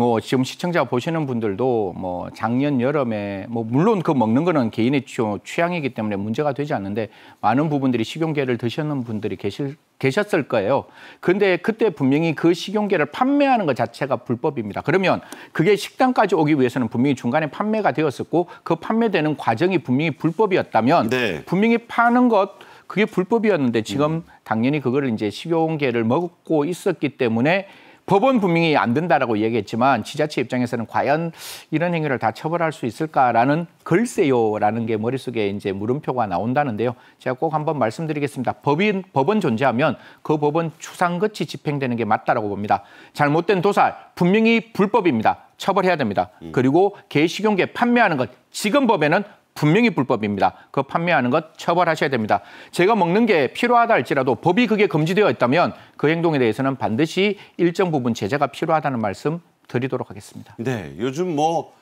S3: 뭐 지금 시청자 보시는 분들도 뭐 작년 여름에 뭐 물론 그 먹는 거는 개인의 취향이기 때문에 문제가 되지 않는데 많은 부분들이 식용계를 드셨는 분들이 계실 계셨을 거예요. 근데 그때 분명히 그 식용계를 판매하는 것 자체가 불법입니다. 그러면 그게 식당까지 오기 위해서는 분명히 중간에 판매가 되었었고 그 판매되는 과정이 분명히 불법이었다면 네. 분명히 파는 것 그게 불법이었는데 지금 당연히 그거를 이제 식용계를 먹고 있었기 때문에 법원 분명히 안 된다라고 얘기했지만 지자체 입장에서는 과연 이런 행위를 다 처벌할 수 있을까라는 글쎄요라는 게 머릿속에 이제 물음표가 나온다는데요. 제가 꼭 한번 말씀드리겠습니다. 법인 법원 존재하면 그 법원 추상같이 집행되는 게 맞다라고 봅니다. 잘못된 도살 분명히 불법입니다. 처벌해야 됩니다. 음. 그리고 개식용계 판매하는 것 지금 법에는 분명히 불법입니다. 그 판매하는 것 처벌하셔야 됩니다. 제가 먹는 게 필요하다 할지라도 법이 그게 금지되어 있다면 그 행동에 대해서는 반드시 일정 부분 제재가 필요하다는 말씀 드리도록 하겠습니다.
S1: 네, 요즘 뭐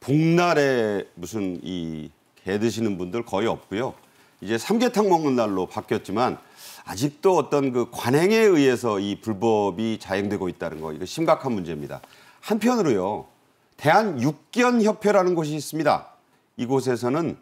S1: 복날에 무슨 이 개 드시는 분들 거의 없고요. 이제 삼계탕 먹는 날로 바뀌었지만 아직도 어떤 그 관행에 의해서 이 불법이 자행되고 있다는 거 이거 심각한 문제입니다. 한편으로요. 대한 육견협회라는 곳이 있습니다. 이곳에서는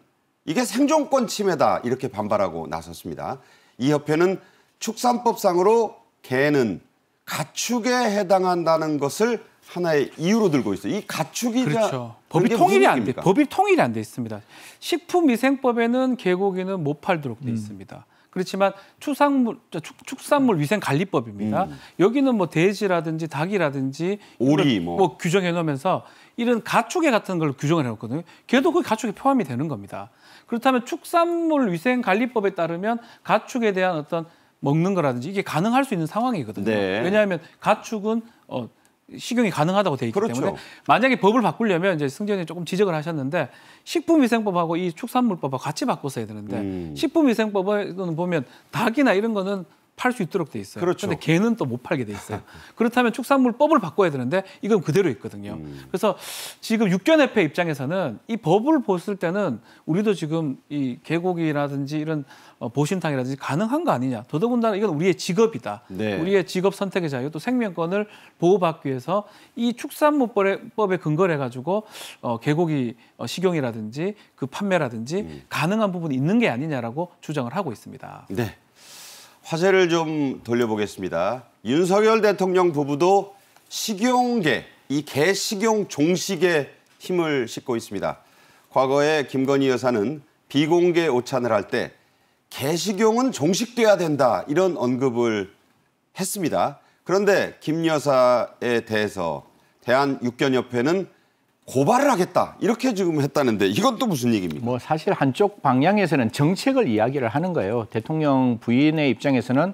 S1: 이게 생존권 침해다 이렇게 반발하고 나섰습니다. 이 협회는 축산법상으로 개는 가축에 해당한다는 것을 하나의 이유로 들고 있어요. 이가축이 그렇죠. 법이 통일이 안 돼. 법이 통일이 안 돼
S4: 있습니다. 식품위생법에는 개고기는 못 팔도록 돼 음. 있습니다. 그렇지만 추상물, 축, 산물 위생관리법입니다. 음. 여기는 뭐 돼지라든지 닭이라든지 오리 뭐. 뭐 규정해 놓으면서 이런 가축에 같은 걸 규정을 해놓거든요. 걔도 그 가축에 포함이 되는 겁니다. 그렇다면 축산물 위생관리법에 따르면 가축에 대한 어떤 먹는 거라든지 이게 가능할 수 있는 상황이거든요. 네. 왜냐하면 가축은 어, 식용이 가능하다고 돼 있기 그렇죠. 때문에 만약에 법을 바꾸려면 이제 승전이 조금 지적을 하셨는데 식품위생법하고 이 축산물법하고 같이 바꿔서 야 되는데 음. 식품위생법은 보면 닭이나 이런 거는 팔수 있도록 돼 있어요. 그렇죠. 데 개는 또 못 팔게 돼 있어요. 그렇다면 축산물법을 바꿔야 되는데 이건 그대로 있거든요. 음. 그래서 지금 육견협회 입장에서는 이 법을 보을 때는 우리도 지금 이 개고기라든지 이런 어, 보신탕이라든지 가능한 거 아니냐. 더더군다나 이건 우리의 직업이다. 네. 우리의 직업 선택의 자유 또 생명권을 보호받기 위해서 이 축산물법에 근거를 해가지고 어, 개고기 어, 식용이라든지 그 판매라든지 음. 가능한 부분이 있는 게 아니냐라고 주장을 하고 있습니다.
S1: 네. 화제를 좀 돌려보겠습니다. 윤석열 대통령 부부도 식용계, 이개 식용 종식에 힘을 싣고 있습니다. 과거에 김건희 여사는 비공개 오찬을 할 때 개식용은 종식돼야 된다 이런 언급을 했습니다. 그런데 김 여사에 대해서 대한육견협회는 고발을 하겠다 이렇게 지금 했다는데 이건 또 무슨 얘기입니까? 뭐 사실
S3: 한쪽 방향에서는 정책을 이야기를 하는 거예요. 대통령 부인의 입장에서는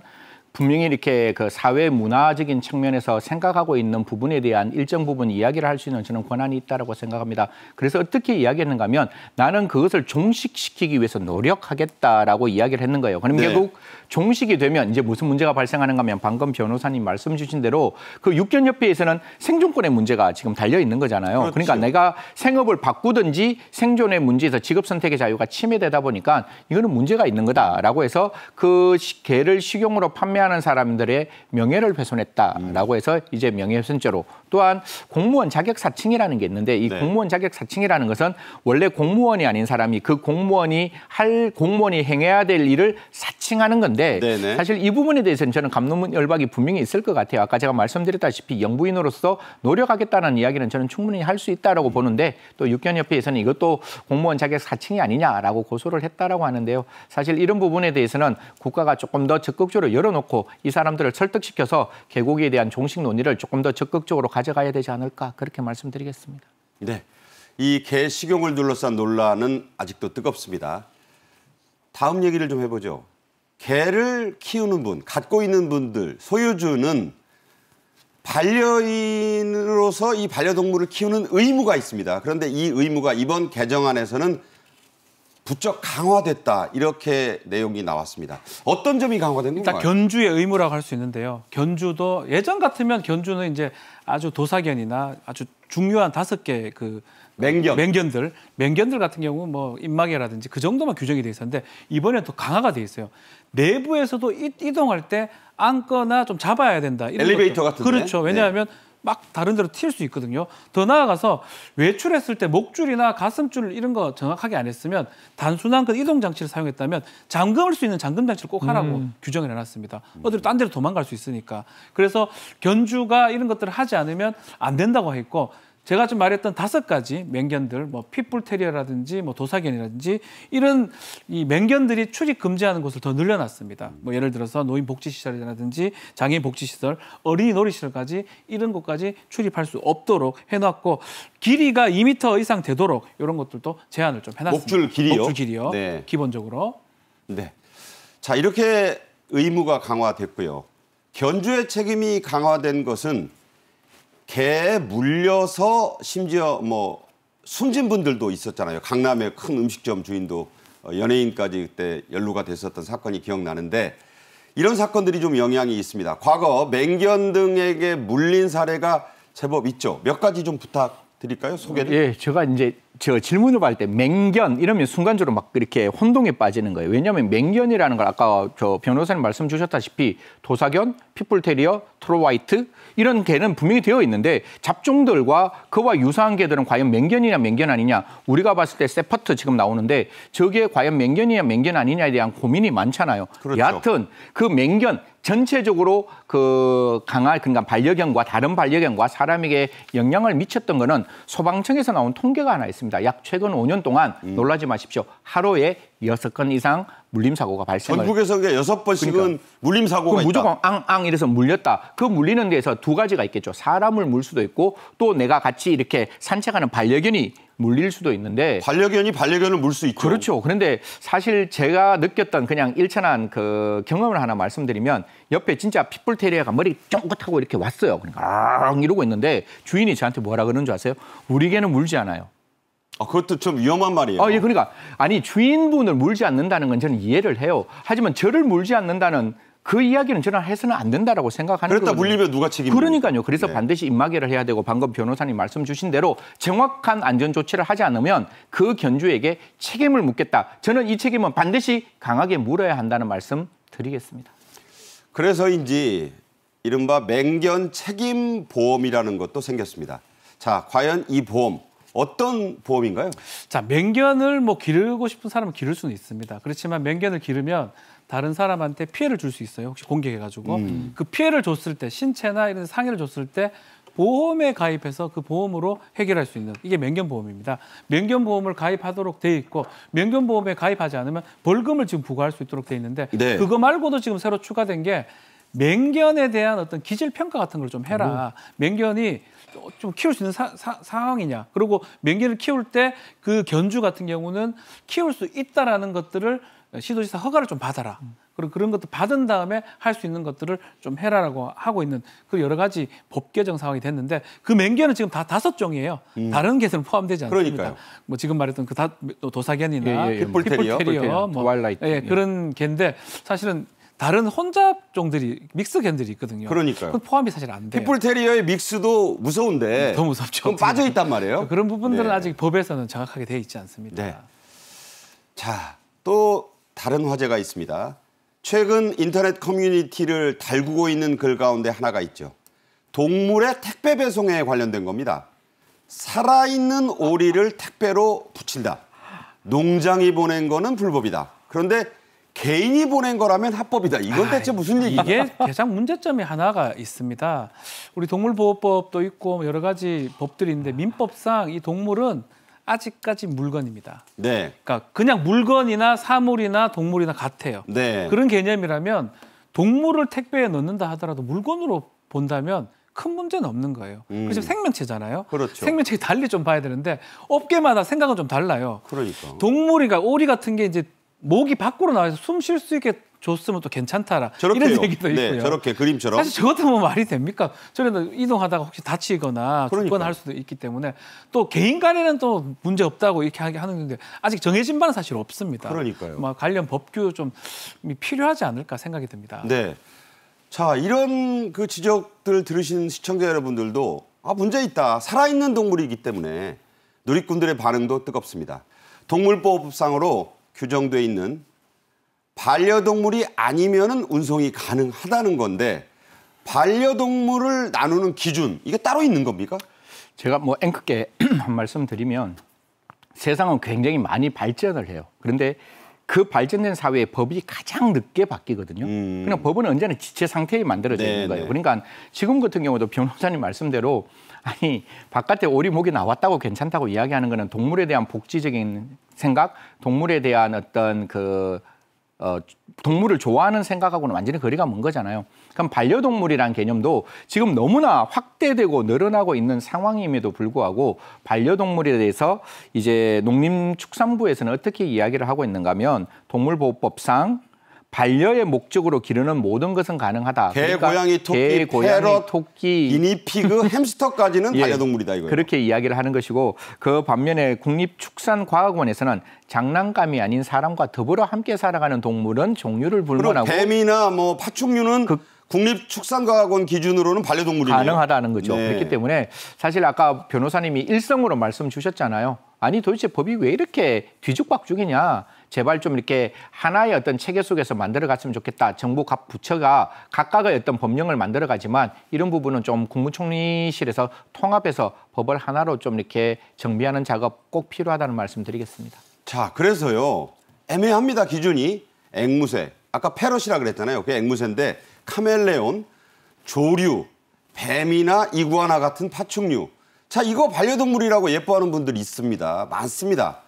S3: 분명히 이렇게 그 사회 문화적인 측면에서 생각하고 있는 부분에 대한 일정 부분 이야기를 할 수 있는 저는 권한이 있다라고 생각합니다. 그래서 어떻게 이야기했는가 하면 나는 그것을 종식시키기 위해서 노력하겠다라고 이야기를 했는 거예요. 그럼 네. 결국 종식이 되면 이제 무슨 문제가 발생하는가 하면 방금 변호사님 말씀 주신 대로 그 육견협회에서는 생존권의 문제가 지금 달려 있는 거잖아요. 그렇죠. 그러니까 내가 생업을 바꾸든지 생존의 문제에서 직업 선택의 자유가 침해되다 보니까 이거는 문제가 있는 거다라고 해서 그 개를 식용으로 판매하는 일하는 사람들의 명예를 훼손했다라고 해서 이제 명예훼손죄로 또한 공무원 자격 사칭이라는 게 있는데 이 네. 공무원 자격 사칭이라는 것은 원래 공무원이 아닌 사람이 그 공무원이 할 공무원이 행해야 될 일을 사칭하는 건데 네네. 네. 사실 이 부분에 대해서는 저는 감론 열박이 분명히 있을 것 같아요. 아까 제가 말씀드렸다시피 영부인으로서 노력하겠다는 이야기는 저는 충분히 할 수 있다라고 보는데 또 육견협회에서는 이것도 공무원 자격 사칭이 아니냐라고 고소를 했다라고 하는데요. 사실 이런 부분에 대해서는 국가가 조금 더 적극적으로 열어놓고 않고 이 사람들을 설득시켜서 개고기에 대한 종식 논의를 조금 더 적극적으로 가져가야 되지 않을까 그렇게 말씀드리겠습니다.
S1: 네. 이 개 식용을 둘러싼 논란은 아직도 뜨겁습니다. 다음 얘기를 좀 해보죠. 개를 키우는 분, 갖고 있는 분들, 소유주는 반려인으로서 이 반려동물을 키우는 의무가 있습니다. 그런데 이 의무가 이번 개정안에서는 부쩍 강화됐다 이렇게 내용이 나왔습니다. 어떤 점이 강화됐는가요 일단 견주의
S4: 의무라고 할 수 있는데요. 견주도 예전 같으면 견주는 이제 아주 도사견이나 아주 중요한 다섯 개 그 맹견. 맹견들, 맹견들 같은 경우 뭐 입마개라든지 그 정도만 규정이 돼 있었는데 이번에 또 강화가 돼 있어요. 내부에서도 이, 동할때 앉거나좀 잡아야 된다. 이런 엘리베이터 같은 그렇죠. 왜냐하면 네. 막 다른 데로 튈 수 있거든요. 더 나아가서 외출했을 때 목줄이나 가슴줄 이런 거 정확하게 안 했으면 단순한 그 이동 장치를 사용했다면 잠금을 수 있는 잠금 장치를 꼭 하라고 음. 규정을 해놨습니다. 음. 어디로 딴 데로 도망갈 수 있으니까. 그래서 견주가 이런 것들을 하지 않으면 안 된다고 했고 제가 좀 말했던 다섯 가지 맹견들, 뭐 핏불 테리어라든지 뭐 도사견이라든지 이런 이 맹견들이 출입 금지하는 곳을 더 늘려놨습니다. 뭐 예를 들어서 노인 복지 시설이라든지 장애인 복지 시설, 어린이 놀이 시설까지 이런 곳까지 출입할 수 없도록 해놨고 길이가 2미터 이상 되도록 이런 것들도 제한을 좀 해놨습니다. 목줄 길이요. 목줄
S1: 길이요. 네. 기본적으로. 네. 자 이렇게 의무가 강화됐고요. 견주의 책임이 강화된 것은 개 물려서 심지어 뭐 숨진 분들도 있었잖아요. 강남의 큰 음식점 주인도 어, 연예인까지 그때 연루가 됐었던 사건이 기억나는데 이런 사건들이 좀 영향이 있습니다. 과거 맹견 등에게 물린 사례가 제법 있죠. 몇 가지 좀 부탁드릴까요? 소개를.
S3: 예, 제가 이제 저 질문을 받을 때 맹견 이러면 순간적으로 막이렇게 혼동에 빠지는 거예요. 왜냐하면 맹견이라는 걸 아까 저 변호사님 말씀 주셨다시피 도사견, 피플테리어, 트로와이트 이런 개는 분명히 되어 있는데 잡종들과 그와 유사한 개들은 과연 맹견이냐 맹견 아니냐 우리가 봤을 때 세퍼트 지금 나오는데 저게 과연 맹견이냐 맹견 아니냐에 대한 고민이 많잖아요. 그렇죠. 여하튼 그 맹견 전체적으로 그강할 그러니까 반려견과 다른 반려견과 사람에게 영향을 미쳤던 거는 소방청에서 나온 통계가 하나 있습니다. 약 최근 5년 동안 음. 놀라지 마십시오. 하루에 6건 이상 물림 사고가 발생을
S1: 전국에서 여섯 번씩은 그러니까. 물림 사고가 무조건
S3: 앙앙 이래서 물렸다. 그 물리는 데에서 두 가지가 있겠죠. 사람을 물 수도 있고 또 내가 같이 이렇게 산책하는 반려견이 물릴 수도 있는데 반려견이
S1: 반려견을 물 수 있죠. 그렇죠.
S3: 그런데 사실 제가 느꼈던 그냥 일천한 그 경험을 하나 말씀드리면 옆에 진짜 핏불테리어가 머리 쫑긋하고 이렇게 왔어요. 그러니까 아 이러고 있는데 주인이 저한테 뭐라 그러는 줄 아세요? 우리 개는 물지 않아요. 아, 그것도 좀 위험한 말이에요. 아, 예, 그러니까 아니 주인분을 물지 않는다는 건 저는 이해를 해요. 하지만 저를 물지 않는다는 그 이야기는 저는 해서는 안 된다라고 생각하는 그랬다 거거든 물리면 누가 책임? 그러니까요. 그래서 네. 반드시 입마개를 해야 되고 방금 변호사님 말씀 주신 대로 정확한 안전 조치를 하지 않으면 그 견주에게 책임을 묻겠다. 저는 이 책임은 반드시 강하게 물어야 한다는 말씀 드리겠습니다.
S1: 그래서인지 이른바 맹견 책임 보험이라는 것도 생겼습니다. 자, 과연 이 보험 어떤 보험인가요? 자, 맹견을 뭐 기르고 싶은
S4: 사람은 기를 수는 있습니다. 그렇지만 맹견을 기르면 다른 사람한테 피해를 줄 수 있어요. 혹시 공격해가지고 음. 그 피해를 줬을 때 신체나 이런 상해를 줬을 때 보험에 가입해서 그 보험으로 해결할 수 있는 이게 맹견보험입니다. 맹견보험을 가입하도록 돼 있고 맹견보험에 가입하지 않으면 벌금을 지금 부과할 수 있도록 돼 있는데 네. 그거 말고도 지금 새로 추가된 게 맹견에 대한 어떤 기질 평가 같은 걸 좀 해라. 맹견이 어, 좀 키울 수 있는 사, 사, 상황이냐. 그리고 맹기를 키울 때 그 견주 같은 경우는 키울 수 있다라는 것들을 시도지사 허가를 좀 받아라. 음. 그리고 그런 것도 받은 다음에 할 수 있는 것들을 좀 해라라고 하고 있는 그 여러 가지 법 개정 상황이 됐는데 그 맹견은 지금 다 다섯 종이에요. 음. 다른 개는 포함되지 않습니다. 그러니까요. 뭐 지금 말했던 그 다, 뭐 도사견이나 예, 예, 예. 그 뭐. 핏불테리어, 핏불테리어, 뭐, 그 예, 그런 예. 개인데 사실은 다른 혼잡종들이
S1: 믹스견들이 있거든요. 그러니까요. 그건 포함이 사실 안 돼요. 피플테리어의 믹스도 무서운데 음, 더 무섭죠. 그럼 빠져 있단 말이에요. 그런 부분들은 네. 아직
S4: 법에서는 정확하게 돼 있지 않습니다.
S1: 네. 자, 또 다른 화제가 있습니다. 최근 인터넷 커뮤니티를 달구고 있는 글 가운데 하나가 있죠. 동물의 택배 배송에 관련된 겁니다. 살아있는 오리를 택배로 붙인다. 농장이 보낸 거는 불법이다. 그런데 개인이 보낸 거라면 합법이다. 이건 아, 대체 무슨 얘기야? 이게
S4: 가장 문제점이 하나가
S1: 있습니다. 우리 동물보호법도 있고 뭐 여러 가지
S4: 법들이 있는데 민법상 이 동물은 아직까지 물건입니다. 네. 그러니까 그냥 물건이나 사물이나 동물이나 같아요. 네. 그런 개념이라면 동물을 택배에 넣는다 하더라도 물건으로 본다면 큰 문제는 없는 거예요. 음. 그래서 생명체잖아요. 그렇죠. 생명체 달리 좀 봐야 되는데 업계마다 생각은 좀 달라요. 그러니까. 동물이가 오리 같은 게 이제 목이 밖으로 나와서 숨 쉴 수 있게 줬으면 또 괜찮다라 저렇게요. 이런 얘기도 네, 있고요. 네, 저렇게
S1: 그림처럼. 사실 저것도
S4: 뭐 말이 됩니까? 저래 이동하다가 혹시 다치거나 그러니까. 할 수도 있기 때문에 또 개인 간에는 또 문제 없다고 이렇게 하는 건데 아직 정해진 바는 사실 없습니다. 그러니까요. 막 뭐 관련 법규 좀 필요하지 않을까 생각이 듭니다.
S1: 네. 자 이런 그 지적들 들으신 시청자 여러분들도 아 문제 있다 살아있는 동물이기 때문에 누리꾼들의 반응도 뜨겁습니다. 동물보호법상으로 규정돼 있는 반려동물이 아니면은 운송이 가능하다는 건데 반려동물을 나누는 기준 이게 따로 있는 겁니까? 제가
S3: 뭐 앵크게 말씀드리면 세상은 굉장히 많이 발전을 해요. 그런데 그 발전된 사회의 법이 가장 늦게 바뀌거든요. 음. 그냥 법은 언제나 지체 상태에 만들어져 있는 네, 거예요. 네. 그러니까 지금 같은 경우도 변호사님 말씀대로 아니 바깥에 오리목이 나왔다고 괜찮다고 이야기하는 거는 동물에 대한 복지적인 생각, 동물에 대한 어떤 그 어, 동물을 좋아하는 생각하고는 완전히 거리가 먼 거잖아요. 그럼 반려동물이란 개념도 지금 너무나 확대되고 늘어나고 있는 상황임에도 불구하고 반려동물에 대해서 이제 농림축산부에서는 어떻게 이야기를 하고 있는가 하면 동물보호법상 반려의 목적으로 기르는 모든 것은 가능하다. 개, 그러니까 고양이, 토끼, 개, 고양이, 패럿,
S1: 토끼, 이니, 피그, 햄스터까지는 예, 반려동물이다 이거예요.
S3: 그렇게 이야기를 하는 것이고 그 반면에 국립축산과학원에서는 장난감이 아닌 사람과 더불어 함께 살아가는 동물은 종류를 불문하고
S1: 뱀이나 뭐 파충류는 그,
S3: 국립축산과학원 기준으로는 반려동물이 가능하다는 거죠. 네. 그렇기 때문에 사실 아까 변호사님이 일성으로 말씀 주셨잖아요. 아니 도대체 법이 왜 이렇게 뒤죽박죽이냐. 제발 좀 이렇게 하나의 어떤 체계 속에서 만들어 갔으면 좋겠다. 정부 각 부처가 각각의 어떤 법령을 만들어 가지만 이런 부분은 좀 국무총리실에서 통합해서 법을 하나로 좀 이렇게 정비하는 작업 꼭 필요하다는 말씀 드리겠습니다.
S1: 자, 그래서요. 애매합니다. 기준이 앵무새. 아까 페럿이라 그랬잖아요. 그게 앵무새인데 카멜레온, 조류, 뱀이나 이구아나 같은 파충류. 자, 이거 반려동물이라고 예뻐하는 분들 있습니다. 많습니다.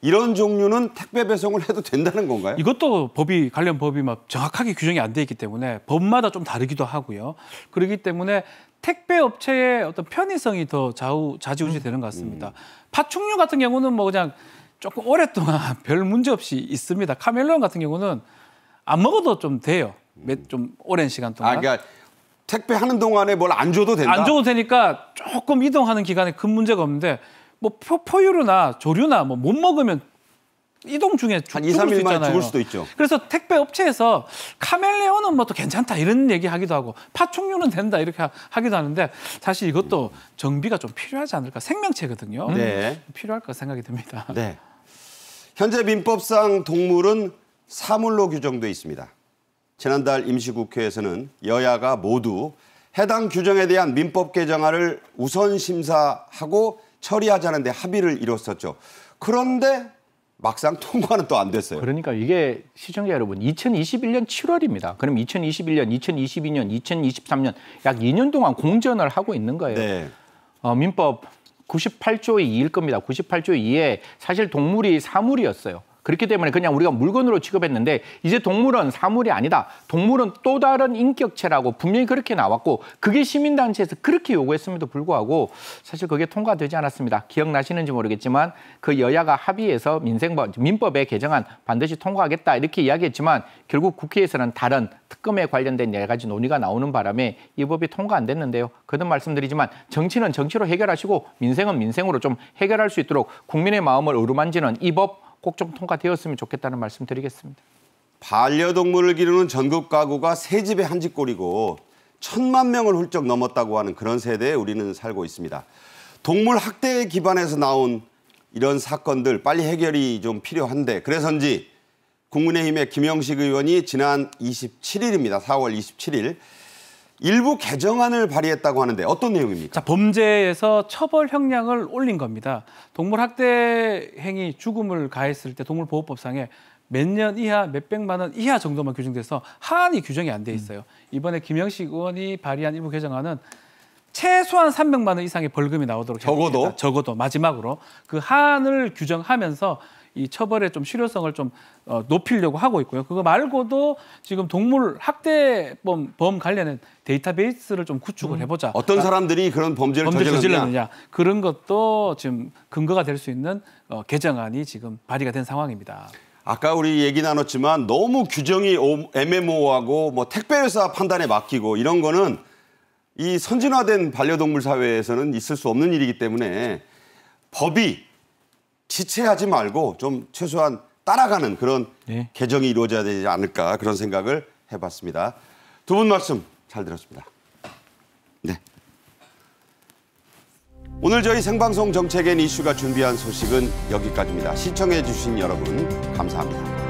S1: 이런 종류는 택배 배송을 해도 된다는 건가요?
S4: 이것도 법이 관련 법이 막 정확하게 규정이 안 돼 있기 때문에 법마다 좀 다르기도 하고요. 그렇기 때문에 택배 업체의 어떤 편의성이 더 좌우 좌지우지 되는 것 같습니다. 음. 음. 파충류 같은 경우는 뭐 그냥 조금 오랫동안 별 문제 없이 있습니다. 카멜레 같은 경우는 안 먹어도 좀 돼요. 음. 좀 오랜 시간 동안. 아, 그러니까
S1: 택배 하는 동안에 뭘 안 줘도
S4: 된다. 안 줘도 되니까 조금 이동하는 기간에 큰 문제가 없는데 뭐 포, 포유류나 조류나 뭐 못 먹으면 이동 중에 죽, 한 2, 3일 만에 죽을 수도 있죠. 그래서 택배 업체에서 카멜레온은 뭐 또 괜찮다 이런 얘기 하기도 하고 파충류는 된다 이렇게 하, 기도 하는데 사실 이것도 정비가 좀 필요하지 않을까 생명체거든요. 네. 필요할 거 생각이 듭니다.
S1: 네. 현재 민법상 동물은 사물로 규정돼 있습니다. 지난달 임시국회에서는 여야가 모두 해당 규정에 대한 민법 개정안을 우선 심사하고 처리하자는데 합의를 이뤘었죠. 그런데 막상 통과는 또 안
S3: 됐어요. 그러니까 이게 시청자 여러분 2021년 7월입니다. 그럼 2021년, 2022년, 2023년 약 2년 동안 공전을 하고 있는 거예요. 네. 어, 민법 98조의 2일 겁니다. 98조의 2에 사실 동물이 사물이었어요. 그렇기 때문에 그냥 우리가 물건으로 취급했는데 이제 동물은 사물이 아니다. 동물은 또 다른 인격체라고 분명히 그렇게 나왔고 그게 시민단체에서 그렇게 요구했음에도 불구하고 사실 그게 통과되지 않았습니다. 기억나시는지 모르겠지만 그 여야가 합의해서 민생법, 민법에 개정한 반드시 통과하겠다 이렇게 이야기했지만 결국 국회에서는 다른 특검에 관련된 여러 네 가지 논의가 나오는 바람에 이 법이 통과 안 됐는데요. 그든 말씀드리지만 정치는 정치로 해결하시고 민생은 민생으로 좀 해결할 수 있도록 국민의 마음을 어루만지는 이법 꼭좀 통과되었으면 좋겠다는 말씀 드리겠습니다.
S1: 반려동물을 기르는 전국 가구가 새 집에 한 집꼴이고 천만 명을 훌쩍 넘었다고 하는 그런 세대에 우리는 살고 있습니다. 동물 학대에 기반해서 나온 이런 사건들 빨리 해결이 좀 필요한데 그래서인지 국민의힘의 김영식 의원이 지난 27일입니다. 4월 27일 일부 개정안을 발의했다고 하는데 어떤 내용입니까? 자,
S4: 범죄에서 처벌 형량을 올린 겁니다. 동물 학대 행위 죽음을 가했을 때 동물보호법상에 몇 년 이하, 몇백만 원 이하 정도만 규정돼서 하한이 규정이 안 돼 있어요. 이번에 김영식 의원이 발의한 일부 개정안은 최소한 300만 원 이상의 벌금이 나오도록 적어도 적어도 마지막으로 그 한을 규정하면서 이 처벌의 좀 실효성을 좀 어, 높이려고 하고 있고요. 그거 말고도 지금 동물 학대범 범 관련된 데이터베이스를 좀 구축을 음. 해보자. 어떤 아, 사람들이 그런 범죄를 범죄 저질렀느냐 그런 것도 지금 근거가 될 수 있는 어, 개정안이 지금 발의가 된 상황입니다.
S1: 아까 우리 얘기 나눴지만 너무 규정이 애매모호하고 뭐 택배회사 판단에 맡기고 이런 거는 이 선진화된 반려동물 사회에서는 있을 수 없는 일이기 때문에 법이 지체하지 말고 좀 최소한 따라가는 그런 네. 개정이 이루어져야 되지 않을까 그런 생각을 해봤습니다. 두 분 말씀 잘 들었습니다. 네. 오늘 저희 생방송 정책엔 이슈가 준비한 소식은 여기까지입니다. 시청해 주신 여러분 감사합니다.